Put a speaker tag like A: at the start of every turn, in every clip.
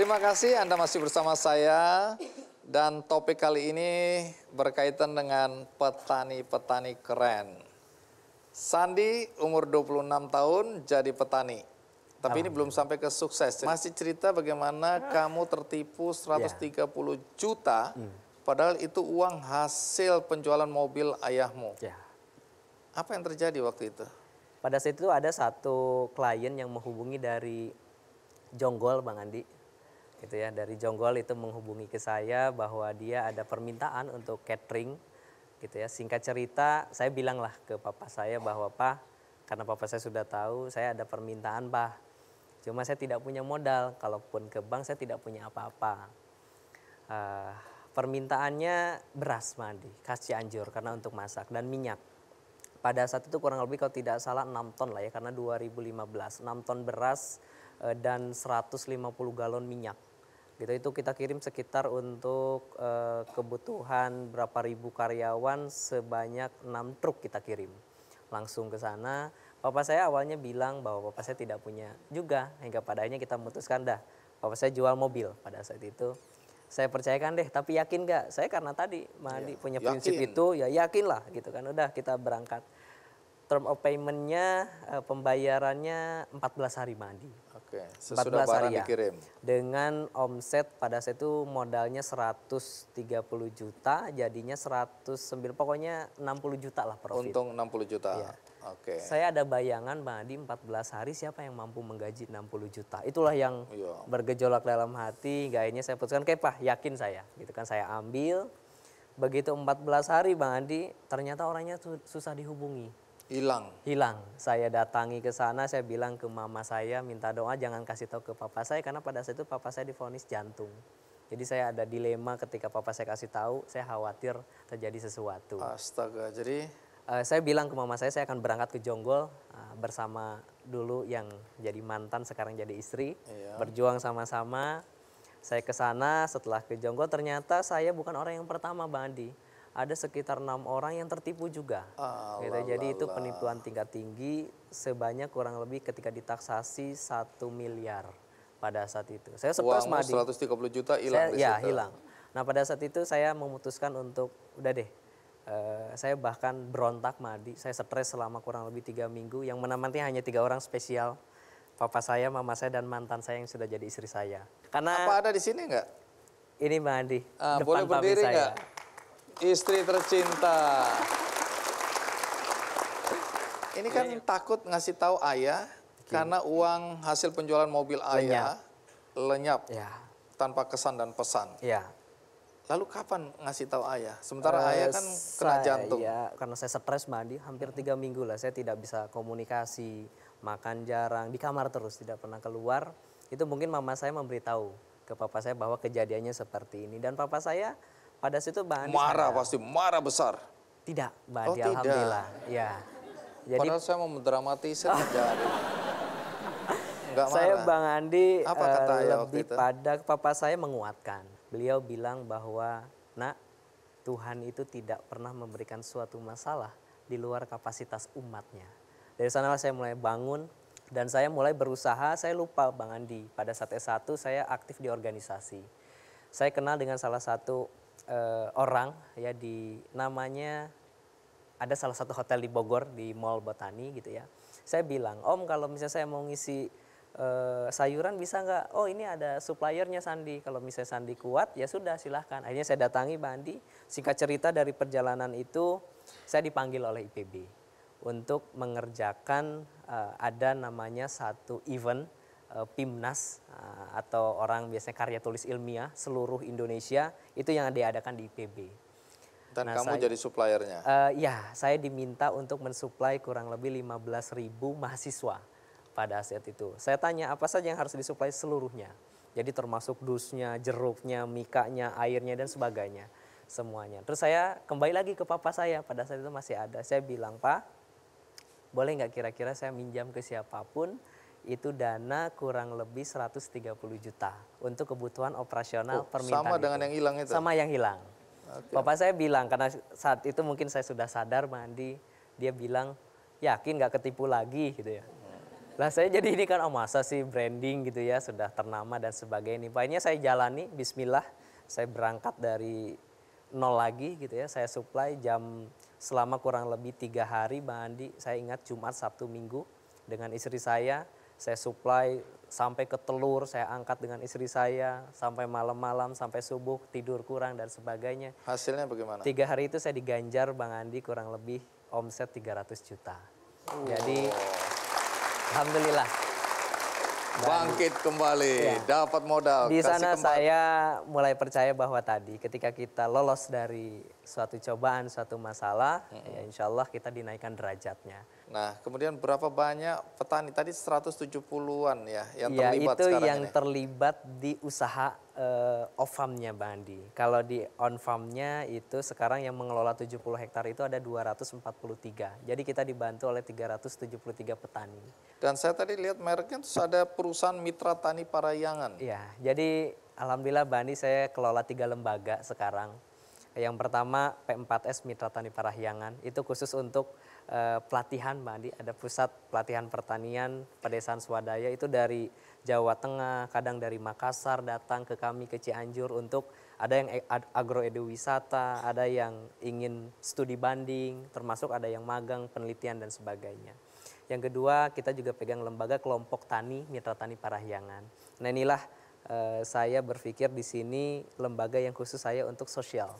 A: Terima kasih Anda masih bersama saya dan topik kali ini berkaitan dengan petani-petani keren. Sandi umur 26 tahun jadi petani. Tapi ini belum sampai ke sukses. Masih cerita bagaimana kamu tertipu 130 juta padahal itu uang hasil penjualan mobil ayahmu. Ya. Apa yang terjadi waktu itu? Pada saat itu ada satu klien yang
B: menghubungi dari Jonggol Bang Andi gitu ya dari Jonggol itu menghubungi ke saya bahwa dia ada permintaan untuk catering gitu ya singkat cerita saya bilanglah ke papa saya bahwa pak karena papa saya sudah tahu saya ada permintaan pak cuma saya tidak punya modal kalaupun ke bank saya tidak punya apa-apa uh, permintaannya beras mandi kasih Cianjur karena untuk masak dan minyak pada saat itu kurang lebih kalau tidak salah 6 ton lah ya karena 2015 6 ton beras eh, dan 150 galon minyak gitu itu kita kirim sekitar untuk uh, kebutuhan berapa ribu karyawan sebanyak enam truk kita kirim langsung ke sana bapak saya awalnya bilang bahwa bapak saya tidak punya juga hingga padanya kita memutuskan dah bapak saya jual mobil pada saat itu saya percayakan deh tapi yakin gak saya karena tadi Mahdi ya, punya prinsip yakin. itu ya yakin lah gitu kan udah kita berangkat term of paymentnya uh, pembayarannya 14 hari mandi.
A: Oke, sesudah 14 barang hari ya. dikirim.
B: Dengan omset pada saat itu modalnya 130 juta, jadinya 109 pokoknya 60
A: juta lah profit. Untung 60 juta. Ya. Oke. Saya
B: ada bayangan Bang Adi 14 hari siapa yang mampu menggaji 60 juta. Itulah yang iya. bergejolak dalam hati, akhirnya saya putuskan kayak Pak, yakin saya. Gitu kan saya ambil. Begitu 14 hari Bang Andi, ternyata orangnya susah dihubungi hilang hilang saya datangi ke sana saya bilang ke mama saya minta doa jangan kasih tahu ke papa saya karena pada saat itu papa saya difonis jantung jadi saya ada dilema ketika papa saya kasih tahu saya khawatir terjadi sesuatu
A: astaga jadi
B: uh, saya bilang ke mama saya saya akan berangkat ke Jonggol uh, bersama dulu yang jadi mantan sekarang jadi istri iya. berjuang sama-sama saya ke sana setelah ke Jonggol ternyata saya bukan orang yang pertama Bang Andi ada sekitar enam orang yang tertipu juga. Ah, gitu. Ya. Jadi itu penipuan tingkat tinggi sebanyak kurang lebih ketika ditaksasi satu miliar pada saat itu. Saya surprise Uang Madi.
A: 130 juta hilang saya, Ya, hilang.
B: Nah, pada saat itu saya memutuskan untuk udah deh. Uh, saya bahkan berontak Madi, saya stres selama kurang lebih tiga minggu. Yang menamati hanya tiga orang spesial, papa saya, mama saya, dan mantan saya yang sudah jadi istri saya.
A: Karena apa ada di sini nggak?
B: Ini Madi, uh, depan boleh berdiri nggak?
A: Istri tercinta. Ini kan ya, ya. takut ngasih tahu ayah Gini. Iya. karena uang hasil penjualan mobil ayah lenyap, lenyap ya. tanpa kesan dan pesan. Ya. Lalu kapan ngasih tahu ayah? Sementara uh, ayah kan kena saya, jantung. Ya, karena saya
B: stres mandi hampir tiga minggu lah. Saya tidak bisa komunikasi, makan jarang, di kamar terus, tidak pernah keluar. Itu mungkin mama saya memberitahu ke papa saya bahwa kejadiannya seperti ini. Dan papa saya pada situ Mbak Andi marah pasti
A: marah besar.
B: Tidak, Mbak Andi, oh, alhamdulillah. Ya.
A: Jadi Padahal saya mau
B: mendramatisir jadi. Saya Bang Andi Apa eh, kata uh, lebih itu? pada papa saya menguatkan. Beliau bilang bahwa, "Nak, Tuhan itu tidak pernah memberikan suatu masalah di luar kapasitas umatnya." Dari sanalah saya mulai bangun dan saya mulai berusaha, saya lupa Bang Andi. Pada saat S1 saya aktif di organisasi. Saya kenal dengan salah satu uh, orang ya di namanya ada salah satu hotel di Bogor di Mall Botani gitu ya. Saya bilang, Om kalau misalnya saya mau ngisi uh, sayuran bisa nggak? Oh ini ada suppliernya Sandi. Kalau misalnya Sandi kuat ya sudah silahkan. Akhirnya saya datangi Bandi. Singkat cerita dari perjalanan itu saya dipanggil oleh IPB untuk mengerjakan uh, ada namanya satu event Eh, PIMNAS eh, atau orang biasanya karya tulis ilmiah seluruh Indonesia itu yang diadakan di IPB.
A: Dan nah, kamu saya, jadi suppliernya?
B: Uh, ya, saya diminta untuk mensuplai kurang lebih 15.000 mahasiswa pada saat itu. Saya tanya apa saja yang harus disuplai seluruhnya. Jadi termasuk dusnya, jeruknya, mikanya, airnya dan sebagainya semuanya. Terus saya kembali lagi ke papa saya pada saat itu masih ada. Saya bilang, "Pak, boleh nggak kira-kira saya minjam ke siapapun itu dana kurang lebih 130 juta untuk kebutuhan operasional oh, permintaan. Sama itu. dengan yang hilang itu. Sama yang hilang. Okay. Bapak saya bilang karena saat itu mungkin saya sudah sadar mandi, dia bilang yakin nggak ketipu lagi gitu ya. Lah saya jadi ini kan oh masa sih branding gitu ya sudah ternama dan sebagainya. Pokoknya saya jalani bismillah saya berangkat dari nol lagi gitu ya. Saya supply jam selama kurang lebih tiga hari Bang Andi. Saya ingat Jumat, Sabtu, Minggu dengan istri saya saya supply sampai ke telur, saya angkat dengan istri saya sampai malam-malam, sampai subuh, tidur kurang dan sebagainya. Hasilnya bagaimana? Tiga hari itu saya diganjar Bang Andi kurang lebih omset 300 juta. Oh. Jadi
A: Alhamdulillah
B: bangkit kembali, ya.
A: dapat modal. Di sana saya
B: mulai percaya bahwa tadi ketika kita lolos dari suatu cobaan, suatu masalah, mm -hmm. ya insya
A: Allah kita dinaikkan derajatnya. Nah, kemudian berapa banyak petani tadi 170-an ya yang ya, terlibat itu yang
B: terlibat di usaha uh, off farmnya Bang Andi. Kalau di on farmnya itu sekarang yang mengelola 70 hektar itu ada 243. Jadi kita dibantu oleh 373 petani.
A: Dan saya tadi lihat mereknya terus ada perusahaan Mitra Tani Parayangan. Iya,
B: jadi alhamdulillah Bang Andi saya kelola tiga lembaga sekarang. Yang pertama P4S Mitra Tani Parahyangan itu khusus untuk uh, pelatihan Mbak ada pusat pelatihan pertanian pedesaan swadaya itu dari Jawa Tengah, kadang dari Makassar datang ke kami ke Cianjur untuk ada yang e-, agroeduwisata, ada yang ingin studi banding, termasuk ada yang magang, penelitian dan sebagainya. Yang kedua, kita juga pegang lembaga kelompok tani Mitra Tani Parahyangan. Nah, inilah eh, saya berpikir di sini lembaga yang khusus saya untuk sosial.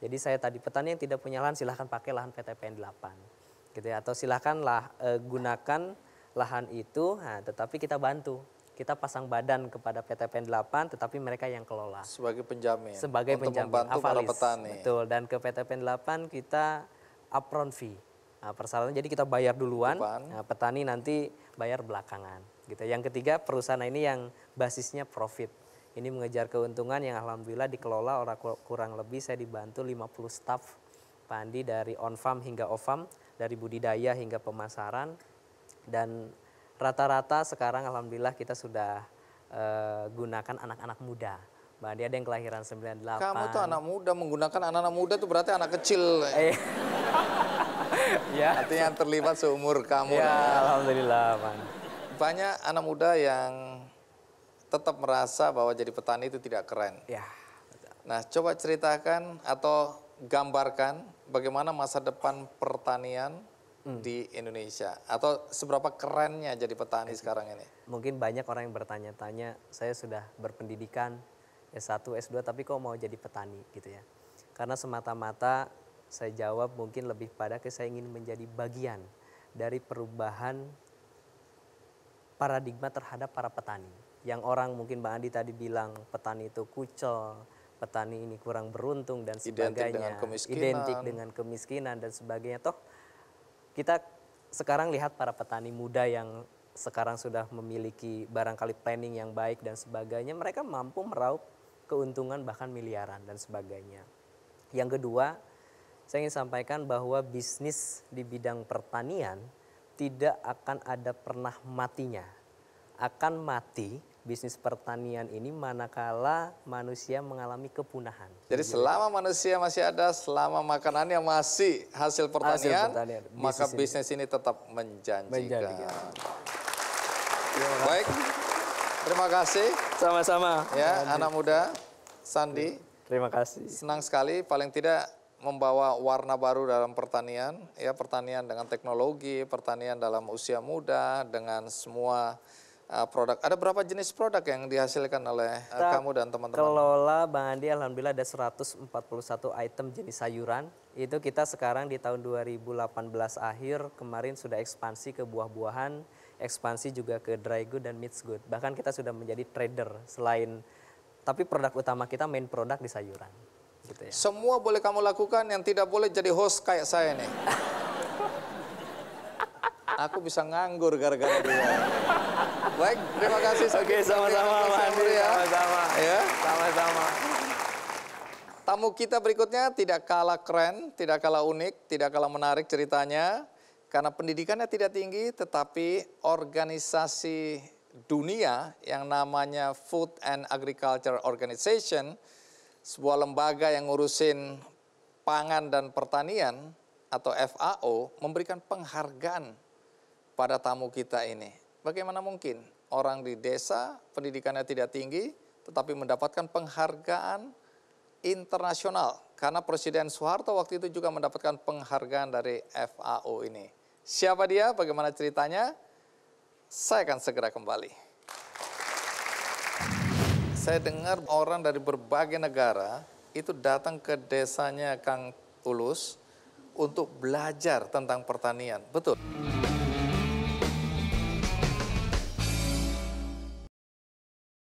B: Jadi saya tadi petani yang tidak punya lahan silahkan pakai lahan PTPN 8 gitu ya atau silahkanlah e, eh, gunakan lahan itu nah, tetapi kita bantu kita pasang badan kepada PT PN 8 tetapi mereka yang kelola
A: sebagai penjamin sebagai untuk penjamin membantu para petani betul
B: dan ke PT PN 8 kita upfront fee nah, jadi kita bayar duluan nah, petani nanti bayar belakangan gitu yang ketiga perusahaan ini yang basisnya profit ini mengejar keuntungan yang alhamdulillah dikelola orang kurang lebih saya dibantu 50 staff Pak Andi dari on-farm hingga off-farm, dari budidaya hingga pemasaran. Dan rata-rata sekarang alhamdulillah kita sudah uh, gunakan anak-anak muda. Mbak Andi ada yang kelahiran 98.
A: Kamu tuh anak muda, menggunakan anak-anak muda tuh berarti anak kecil. Eh. ya. Artinya yang terlibat seumur kamu. Ya, alhamdulillah, Man. Banyak anak muda yang tetap merasa bahwa jadi petani itu tidak keren. Ya. Nah, coba ceritakan atau gambarkan bagaimana masa depan pertanian hmm. di Indonesia atau seberapa kerennya jadi petani Oke. sekarang ini?
B: Mungkin banyak orang yang bertanya-tanya, saya sudah berpendidikan S1, S2 tapi kok mau jadi petani gitu ya. Karena semata-mata saya jawab mungkin lebih pada ke saya ingin menjadi bagian dari perubahan paradigma terhadap para petani. Yang orang mungkin Mbak Andi tadi bilang petani itu kucel, petani ini kurang beruntung dan sebagainya, identik dengan kemiskinan, identik dengan kemiskinan dan sebagainya. Toh kita sekarang lihat para petani muda yang sekarang sudah memiliki barangkali planning yang baik dan sebagainya, mereka mampu meraup keuntungan bahkan miliaran dan sebagainya. Yang kedua, saya ingin sampaikan bahwa bisnis di bidang pertanian tidak akan ada pernah matinya. Akan mati bisnis pertanian ini manakala manusia mengalami kepunahan. Jadi iya. selama
A: manusia masih ada, selama makanannya masih hasil pertanian, hasil pertanian bisnis maka bisnis ini tetap menjanjikan. menjanjikan. Terima kasih. Baik, terima kasih. Sama-sama. Ya, Sama anak muda, Sandi. Terima kasih. Senang sekali, paling tidak membawa warna baru dalam pertanian, ya pertanian dengan teknologi, pertanian dalam usia muda, dengan semua Uh, produk. Ada berapa jenis produk yang dihasilkan oleh uh, kita kamu dan teman-teman?
B: Kelola Bang Andi Alhamdulillah ada 141 item jenis sayuran. Itu kita sekarang di tahun 2018 akhir kemarin sudah ekspansi ke buah-buahan, ekspansi juga ke dry good dan meat good. Bahkan kita sudah menjadi trader selain tapi produk utama kita main produk di sayuran.
A: Gitu ya. Semua boleh kamu lakukan yang tidak boleh jadi host kayak saya nih. Aku bisa nganggur gara-gara dia. Baik, terima kasih. Oke, sama-sama Pak Andi. Sama-sama. Ya. Sama-sama. Tamu kita berikutnya tidak kalah keren, tidak kalah unik, tidak kalah menarik ceritanya. Karena pendidikannya tidak tinggi, tetapi organisasi dunia yang namanya Food and Agriculture Organization, sebuah lembaga yang ngurusin pangan dan pertanian atau FAO, memberikan penghargaan pada tamu kita ini. Bagaimana mungkin orang di desa pendidikannya tidak tinggi tetapi mendapatkan penghargaan internasional karena Presiden Soeharto waktu itu juga mendapatkan penghargaan dari FAO ini. Siapa dia? Bagaimana ceritanya? Saya akan segera kembali. Saya dengar orang dari berbagai negara itu datang ke desanya Kang Tulus untuk belajar tentang pertanian. Betul.